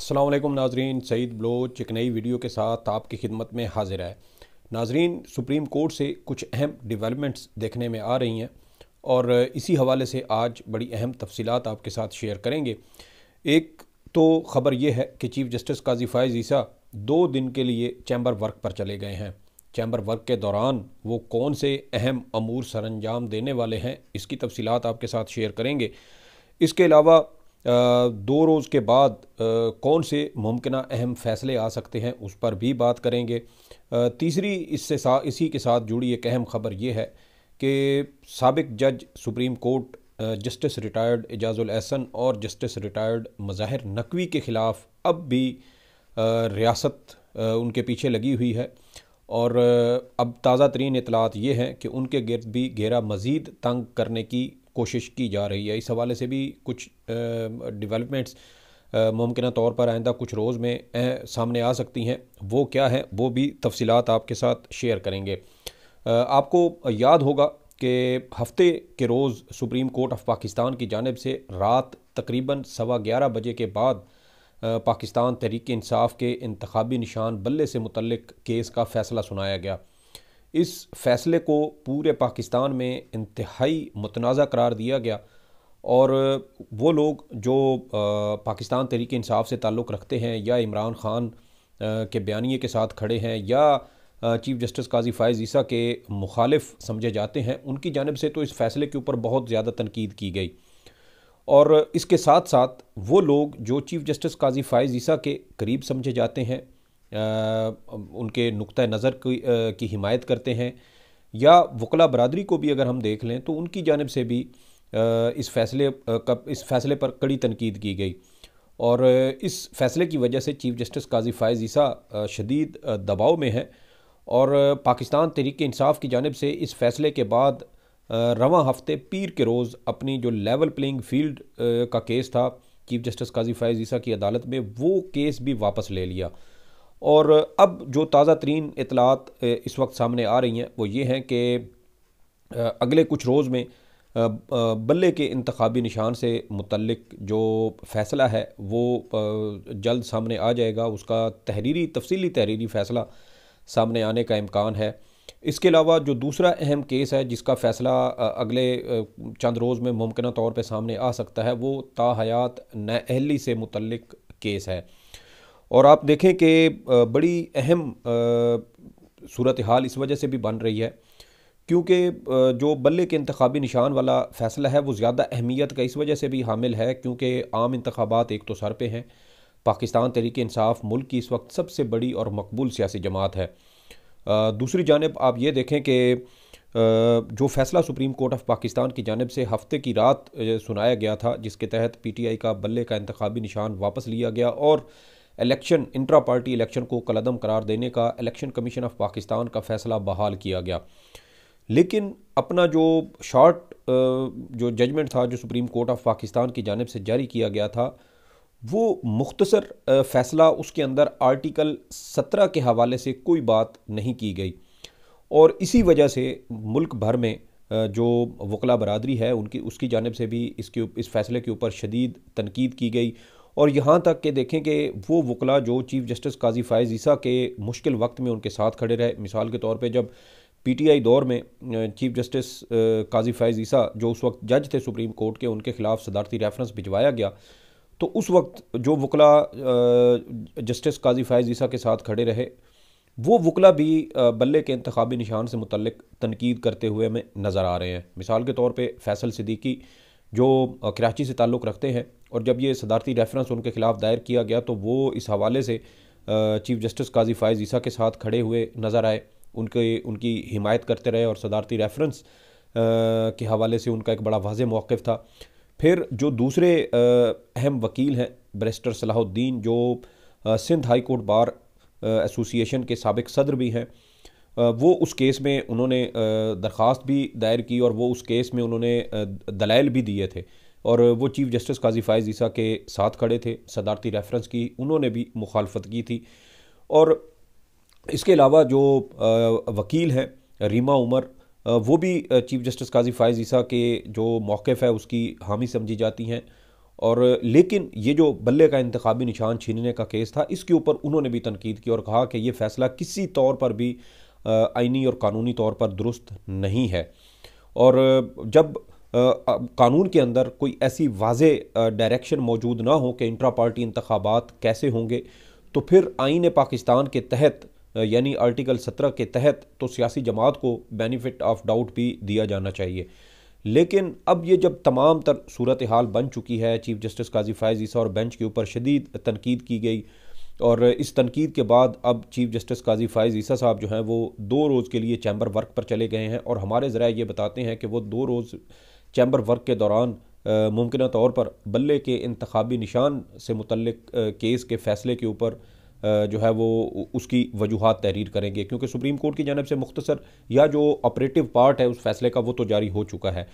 असलम नाजरीन सईद बलोच नई वीडियो के साथ आपकी खिदमत में हाजिर है नाजरीन सुप्रीम कोर्ट से कुछ अहम डेवलपमेंट्स देखने में आ रही हैं और इसी हवाले से आज बड़ी अहम तफसीत आपके साथ शेयर करेंगे एक तो ख़बर यह है कि चीफ जस्टिस काजी फायज़ ईसा दो दिन के लिए चैम्बर वर्क पर चले गए हैं चैम्बर वर्क के दौरान वो कौन से अहम अमूर सरंजाम देने वाले हैं इसकी तफसीत आपके साथ शेयर करेंगे इसके अलावा दो रोज़ के बाद कौन से मुमकिन अहम फैसले आ सकते हैं उस पर भी बात करेंगे तीसरी इससे सा इसी के साथ जुड़ी एक अहम खबर यह है कि सबक जज supreme court justice retired Ijazul Ahsan और जस्टिस रिटायर्ड मज़ाहिर नकवी के ख़िलाफ़ अब भी रियासत उनके पीछे लगी हुई है और अब ताज़ा तरीन इतलात ये हैं कि उनके गिरद भी घेरा मज़ीद तंग करने की कोशिश की जा रही है इस हवाले से भी कुछ डिवेलपमेंट्स मुमकिन तौर पर आइंदा कुछ रोज़ में सामने आ सकती हैं वो क्या है वो भी तफसलत आपके साथ शेयर करेंगे आपको याद होगा कि हफ्ते के रोज़ सुप्रीम कोर्ट ऑफ पाकिस्तान की जानब से रात तकरीबन सवा ग्यारह बजे के बाद पाकिस्तान तहरीक इंसाफ के इंतबी निशान बल्ले से मुतलक केस का फ़ैसला सुनाया गया इस फैसले को पूरे पाकिस्तान में इंतहाई मतनाज़ करार दिया गया और वो लोग जो पाकिस्तान तरीके इंसाफ से ताल्लुक़ रखते हैं या इमरान ख़ान के बयानी के साथ खड़े हैं या चीफ जस्टिस काजी फ़ायज़ ईसा के मुखालिफ समझे जाते हैं उनकी जानब से तो इस फैसले के ऊपर बहुत ज़्यादा तनकीद की गई और इसके साथ साथ वो लोग जो चीफ जस्टिस काजी फ़ायज़ ईसा के करीब समझे जाते हैं उनके नुक़ नज़र की, की हिमायत करते हैं या वकला बरदरी को भी अगर हम देख लें तो उनकी जानब से भी इस फैसले का इस फैसले पर कड़ी तनकीद की गई और इस फैसले की वजह से चीफ जस्टिस काजी फ़ायज़ ईसा शदीद दबाव में है और पाकिस्तान तहरीक इंसाफ की जानब से इस फैसले के बाद रवा हफ्ते पीर के रोज़ अपनी जो लेवल प्लेइंग फील्ड का केस था चीफ जस्टिस काजी फ़ायज़ ईसा की अदालत में वो केस भी वापस ले लिया और अब जो ताज़ा तरीन इतलात इस वक्त सामने आ रही हैं वो ये हैं कि अगले कुछ रोज़ में बल्ले के इंतबी निशान से मुतलक जो फ़ैसला है वो जल्द सामने आ जाएगा उसका तहरीरी तफसीली तहरीरी फ़ैसला सामने आने का इम्कान है इसके अलावा जो दूसरा अहम केस है जिसका फ़ैसला अगले चंद रोज़ में मुमकिन तौर पर सामने आ सकता है वो ताहयात नहली से मुतलक केस है और आप देखें कि बड़ी अहम सूरत हाल इस वजह से भी बन रही है क्योंकि जो बल्ले के इंतबी निशान वाला फ़ैसला है वो ज़्यादा अहमियत का इस वजह से भी हामिल है क्योंकि आम इंतबात एक तो सर पे हैं पाकिस्तान तरीके इंसाफ मुल्क की इस वक्त सबसे बड़ी और मकबूल सियासी जमात है दूसरी जानब आप ये देखें कि जो फैसला सुप्रीम कोर्ट ऑफ पाकिस्तान की जानब से हफ्ते की रात सुनाया गया था जिसके तहत पी टी आई का बल्ले का इंतबी निशान वापस लिया गया और इलेक्शन इंट्रा पार्टी इलेक्शन को कलदम करार देने का इलेक्शन कमीशन ऑफ पाकिस्तान का फैसला बहाल किया गया लेकिन अपना जो शॉर्ट जो जजमेंट था जो सुप्रीम कोर्ट ऑफ पाकिस्तान की जानब से जारी किया गया था वो मुख्तसर फैसला उसके अंदर आर्टिकल सत्रह के हवाले से कोई बात नहीं की गई और इसी वजह से मुल्क भर में जो वकला बरदरी है उनकी उसकी जानब से भी इसके इस फैसले के ऊपर शदीद तनकीद की गई और यहाँ तक कि देखें कि वो वकला जो चीफ जस्टिस काजी फ़ायज़ ईसा के मुश्किल वक्त में उनके साथ खड़े रहे मिसाल के तौर पर जब पीटीआई दौर में चीफ जस्टिस काजी फायज़ ईसा जो उस वक्त जज थे सुप्रीम कोर्ट के उनके ख़िलाफ़ सदारती रेफरेंस भिजवाया गया तो उस वक्त जो वकला जस्टिस काजी फायज़ ईसा के साथ खड़े रहे वो वकला भी बल्ले के इंतबी निशान से मुतलक तनकीद करते हुए हमें नज़र आ रहे हैं मिसाल के तौर पर फैसल सदीकी जो कराची से ताल्लुक़ रखते हैं और जब ये सदारती रेफरेंस उनके खिलाफ दायर किया गया तो वो इस हवाले से चीफ जस्टिस काजी फायज़ ईसा के साथ खड़े हुए नज़र आए उनके उनकी हिमायत करते रहे और सदारती रेफरेंस के हवाले से उनका एक बड़ा वाज मौक़ था फिर जो दूसरे अहम वकील हैं ब्रेस्टर सलाहुद्दीन जो Sindh high court bar association के सबक सदर भी हैं वो उस केस में उन्होंने दरख्वास्त भी दायर की और वो उस केस में उन्होंने दलाइल भी दिए थे और वो चीफ जस्टिस काजी फायज़ ईसा के साथ खड़े थे सदारती रेफरेंस की उन्होंने भी मुखालफत की थी और इसके अलावा जो वकील हैं रीमा उमर वो भी चीफ जस्टिस काजी फायज़ ईसा के जो मौक़ है उसकी हामी समझी जाती हैं और लेकिन ये जो बल्ले का इंतबी निशान छीनने का केस था इसके ऊपर उन्होंने भी तनकीद की और कहा कि ये फ़ैसला किसी तौर पर भी आइनी और कानूनी तौर पर दुरुस्त नहीं है और जब कानून के अंदर कोई ऐसी वाज डायरेक्शन मौजूद ना हो कि इंट्रा पार्टी इंतबात कैसे होंगे तो फिर आइन पाकिस्तान के तहत यानी आर्टिकल सत्रह के तहत तो सियासी जमात को बेनिफिट ऑफ डाउट भी दिया जाना चाहिए लेकिन अब ये जब तमाम तर सूरत हाल बन चुकी है चीफ जस्टिस काजी फायज ईसा और बेंच के ऊपर शदीद तनकीद की गई और इस तनकीद के बाद अब चीफ जस्टिस काजी फायज ईसा साहब जो हैं वो दो रोज़ के लिए चैम्बर वर्क पर चले गए हैं और हमारे ज़रा ये बताते हैं कि वो दो रोज़ चैम्बर वर्क के दौरान मुमकिन तौर पर बल्ले के इंतबी निशान से मुतल केस के फ़ैसले के ऊपर जो है वो उसकी वजूहत तहरीर करेंगे क्योंकि सुप्रीम कोर्ट की जानब से मुख्तसर या जो ऑपरेटिव पार्ट है उस फैसले का वो तो जारी हो चुका है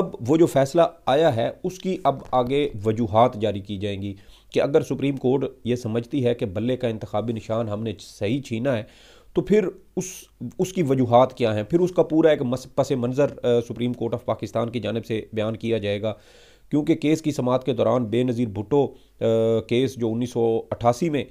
अब वो जो फैसला आया है उसकी अब आगे वजूहत जारी की जाएंगी कि अगर सुप्रीम कोर्ट ये समझती है कि बल्ले का इंतबी निशान हमने सही छीना है तो फिर उस उसकी वजूहत क्या हैं फिर उसका पूरा एक पस मंज़र सुप्रीम कोर्ट ऑफ पाकिस्तान की जानब से बयान किया जाएगा क्योंकि केस की समात के दौरान बेनज़ीर भुट्टो केस जो उन्नीस सौ अट्ठासी में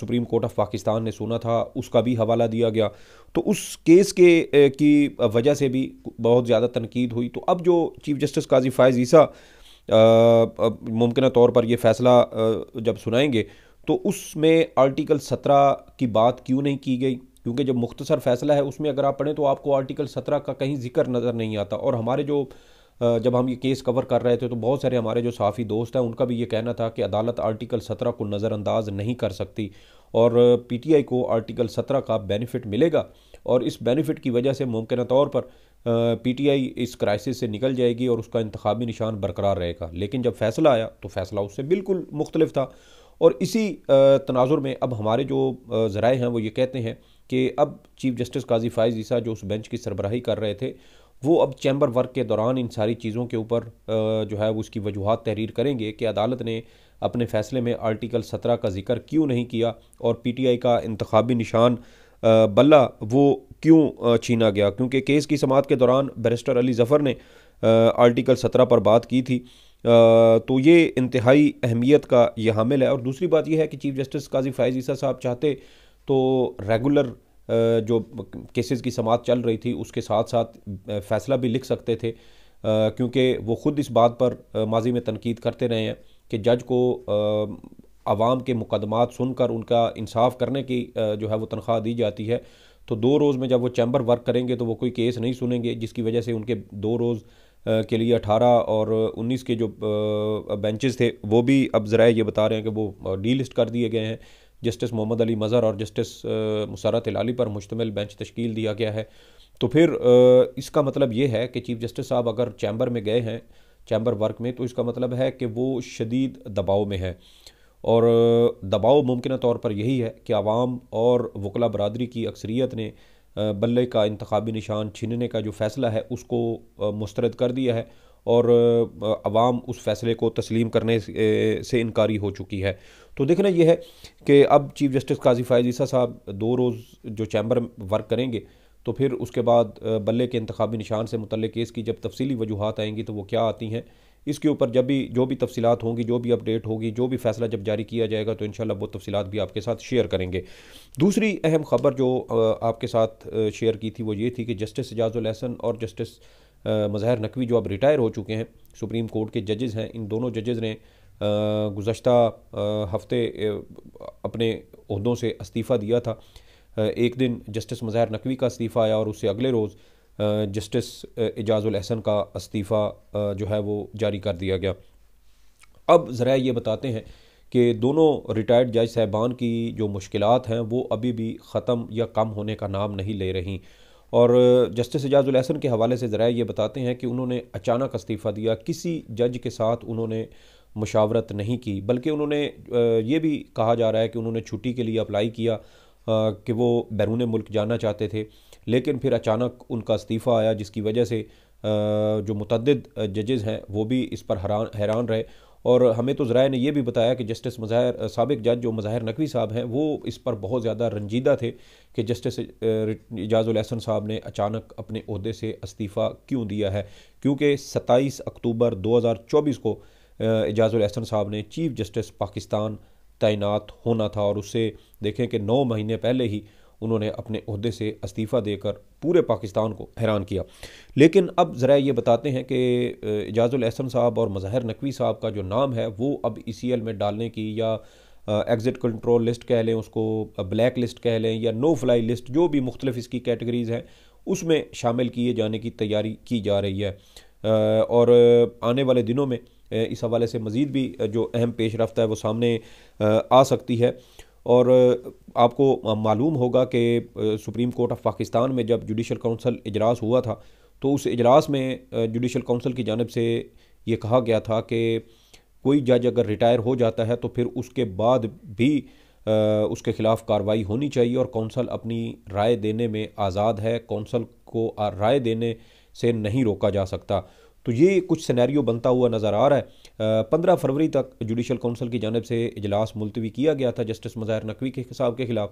सुप्रीम कोर्ट ऑफ पाकिस्तान ने सुना था उसका भी हवाला दिया गया तो उस केस के की वजह से भी बहुत ज़्यादा तनकीद हुई तो अब जो चीफ जस्टिस काजी फायज़ ईसा मुमकिन तौर पर यह फ़ैसला जब सुनाएंगे तो उसमें आर्टिकल सत्रह की बात क्यों नहीं की गई क्योंकि जब मुख्तसर फैसला है उसमें अगर आप पढ़ें तो आपको आर्टिकल सत्रह का कहीं जिक्र नज़र नहीं आता और हमारे जो जब हम ये केस कवर कर रहे थे तो बहुत सारे हमारे जो साफ़ी दोस्त हैं उनका भी ये कहना था कि अदालत आर्टिकल सत्रह को नज़रअंदाज नहीं कर सकती और पीटीआई को आर्टिकल सत्रह का बेनिफिट मिलेगा और इस बेनिफिट की वजह से मुमकिन तौर पर पीटीआई इस क्राइसिस से निकल जाएगी और उसका इंतबी निशान बरकरार रहेगा लेकिन जब फैसला आया तो फैसला उससे बिल्कुल मुख्तलिफ था और इसी तनाजुर में अब हमारे जो ज़राए हैं वो ये कहते हैं कि अब चीफ जस्टिस काजी फायज ईसा जो उस बेंच की सरबराही कर रहे थे वो अब चैम्बर वर्क के दौरान इन सारी चीज़ों के ऊपर जो है वो उसकी वजूहत तहरीर करेंगे कि अदालत ने अपने फ़ैसले में आर्टिकल सत्रह का जिक्र क्यों नहीं किया और पी टी आई का इंतबी निशान बल्ला वो क्यों छीना गया क्योंकि केस की समात के दौरान बैरिस्टर अली जफ़र ने आर्टिकल सत्रह पर बात की थी तो ये इंतहाई अहमियत का ये हामिल है और दूसरी बात यह है कि चीफ जस्टिस काजी फ़ायज़ ईसा साहब चाहते तो रेगुलर जो केसेस की समात चल रही थी उसके साथ साथ फैसला भी लिख सकते थे क्योंकि वो ख़ुद इस बात पर माजी में तनकीद करते रहे हैं कि जज को आवाम के मुकदमात सुनकर उनका इंसाफ करने की जो है वो तनख्वाह दी जाती है तो दो रोज़ में जब वो चैम्बर वर्क करेंगे तो वो कोई केस नहीं सुनेंगे जिसकी वजह से उनके दो रोज़ के लिए 18 और 19 के जो बेंचेस थे वो भी अब ज़रा ये बता रहे हैं कि वो डी लिस्ट कर दिए गए हैं जस्टिस मोहम्मद अली मज़र और जस्टिस मुसारत लाली पर मुश्तमिल बेंच तश्कील दिया गया है तो फिर इसका मतलब ये है कि चीफ जस्टिस साहब अगर चैम्बर में गए हैं चैम्बर वर्क में तो इसका मतलब है कि वो शदीद दबाव में है और दबाव मुमकिन तौर पर यही है कि आवाम और वकला बरदरी की अक्सरीत ने बल्ले का इंतबी निशान छीनने का जो फ़ैसला है उसको मुस्रद कर दिया है और आवाम उस फैसले को तस्लीम करने से इनकारी हो चुकी है तो देखना यह है कि अब चीफ जस्टिस काजी फ़ायज़ साहब दो रोज़ जो चैम्बर वर्क करेंगे तो फिर उसके बाद बल्ले के इंतबी निशान से मुतल केस की जब तफसली वजूहत आएंगी तो वो क्या आती हैं इसके ऊपर जब भी जो भी तफसीत होंगी जो भी अपडेट होगी जो भी फैसला जब जारी किया जाएगा तो इन वो तफसीत भी आपके साथ शेयर करेंगे दूसरी अहम खबर जो आपके साथ शेयर की थी वो ये थी कि जस्टिस एजाजुल एहसन और जस्टिस मज़हर नकवी जो अब रिटायर हो चुके हैं सुप्रीम कोर्ट के जजेज़ हैं इन दोनों जजेज़ ने गुज्त हफ्ते अपने अहदों से इस्तीफ़ा दिया था एक दिन जस्टिस मज़ाहर नकवी का इस्तीफ़ा आया और उससे अगले रोज़ जस्टिस एजाज़ुल अहसन का इस्तीफ़ा जो है वो जारी कर दिया गया अब ज़रा ये बताते हैं कि दोनों रिटायर्ड जज साहबान की जो मुश्किल हैं वो अभी भी ख़त्म या कम होने का नाम नहीं ले रही और जस्टिस एजाजुल अहसन के हवाले से ज़रा ये बताते हैं कि उन्होंने अचानक इस्तीफ़ा दिया किसी जज के साथ उन्होंने मुशावरत नहीं की बल्कि उन्होंने ये भी कहा जा रहा है कि उन्होंने छुट्टी के लिए अप्लाई किया कि वो बैरून मुल्क जाना चाहते थे लेकिन फिर अचानक उनका इस्तीफ़ा आया जिसकी वजह से जो मतद जजेज़ हैं वो भी इस पर हैरान हैरान रहे और हमें तो ज़रा ने यह भी बताया कि जस्टिस मज़ाहिर सबक जज जो मज़ाहिर नकवी साहब हैं वो इस पर बहुत ज़्यादा रंजीदा थे कि जस्टिस एजाज़ुलहसन साहब ने अचानक अपने अहदे से इस्तीफ़ा क्यों दिया है क्योंकि सत्ताईस अक्टूबर दो हज़ार चौबीस को एजाज़ुलहसन साहब ने चीफ़ जस्टिस पाकिस्तान तैनात होना था और उससे देखें कि नौ महीने पहले ही उन्होंने अपने अहदे से इस्तीफ़ा देकर पूरे पाकिस्तान को हैरान किया लेकिन अब ज़रा ये बताते हैं कि एजाज़ुल अहसन साहब और मज़ाहिर नकवी साहब का जो नाम है वो अब ई सी एल में डालने की या एग्ज़िट कंट्रोल लिस्ट कह लें उसको ब्लैक लिस्ट कह लें या नो फ्लाई लिस्ट जो भी मुख्तलिफ इसकी कैटेगरीज़ हैं उसमें शामिल किए जाने की तैयारी की जा रही है और आने वाले दिनों में इस हवाले से मज़ीद भी जो अहम पेश रफ्त है वो सामने आ सकती है और आपको मालूम होगा कि सुप्रीम कोर्ट ऑफ पाकिस्तान में जब जुडिशल काउंसिल इजलास हुआ था तो उस इजलास में जुडिशल काउंसिल की जानब से ये कहा गया था कि कोई जज अगर रिटायर हो जाता है तो फिर उसके बाद भी उसके ख़िलाफ़ कार्रवाई होनी चाहिए और कौंसल अपनी राय देने में आज़ाद है कौंसल को राय देने से नहीं रोका जा सकता तो ये कुछ सिनेरियो बनता हुआ नज़र आ रहा है पंद्रह फरवरी तक जुडिशल काउंसिल की जानब से इजलास मुलतवी किया गया था जस्टिस मज़ाहिर नकवी के साहब के ख़िलाफ़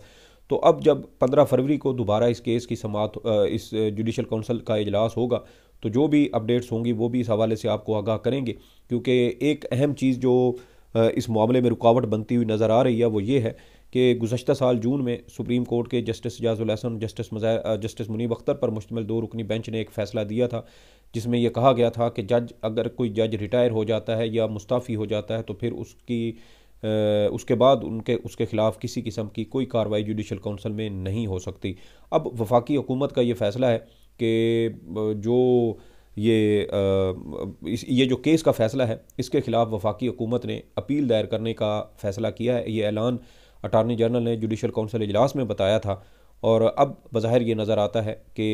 तो अब जब पंद्रह फरवरी को दोबारा इस केस की समात इस जुडिशल काउंसिल का इजलास होगा तो जो भी अपडेट्स होंगी वो भी इस हवाले से आपको आगाह करेंगे क्योंकि एक अहम चीज़ जो इस मामले में रुकावट बनती हुई नज़र आ रही है वो ये है कि गुजशत साल जून में सुप्रीम कोर्ट के जस्टिस एजाजुलहसन जस्टिस मज़ा जस्टिस मुनीब अख्तर पर मुश्तमिल दो रुकनी बेंच ने एक फ़ैसला दिया था जिसमें यह कहा गया था कि जज अगर कोई जज रिटायर हो जाता है या मुस्ताफ़ी हो जाता है तो फिर उसकी उसके बाद उनके उसके ख़िलाफ़ किसी किस्म की कोई कार्रवाई जुडिशल काउंसिल में नहीं हो सकती अब वफाकी हुकूमत का ये फ़ैसला है कि जो ये इस ये जो केस का फ़ैसला है इसके ख़िलाफ़ वफाकी हुकूमत ने अपील दायर करने का फ़ैसला किया है ये ऐलान अटारनी जनरल ने जुडिशल काउंसिल इजलास में बताया था और अब बज़ाहिर ये नज़र आता है कि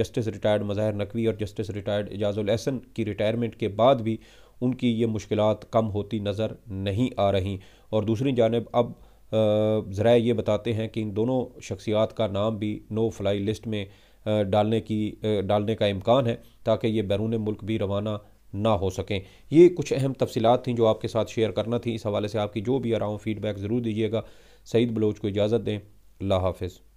जस्टिस रिटायर्ड मज़ाहिर नकवी और जस्टिस रिटायर्ड एजाजुल एहसन की रिटायरमेंट के बाद भी उनकी ये मुश्किल कम होती नज़र नहीं आ रही और दूसरी जानब अब ज़रा ये बताते हैं कि इन दोनों शख्सियात का नाम भी नो फ्लाई लिस्ट में डालने की डालने का इम्कान है ताकि ये बैरून मुल्क भी रवाना ना हो सकें ये कुछ अहम तफसीत थी जो आपके साथ शेयर करना थी इस हवाले से आपकी जो भी हूँ फीडबैक ज़रूर दीजिएगा सईद बलोच को इजाज़त दें अल्लाह हाफिज़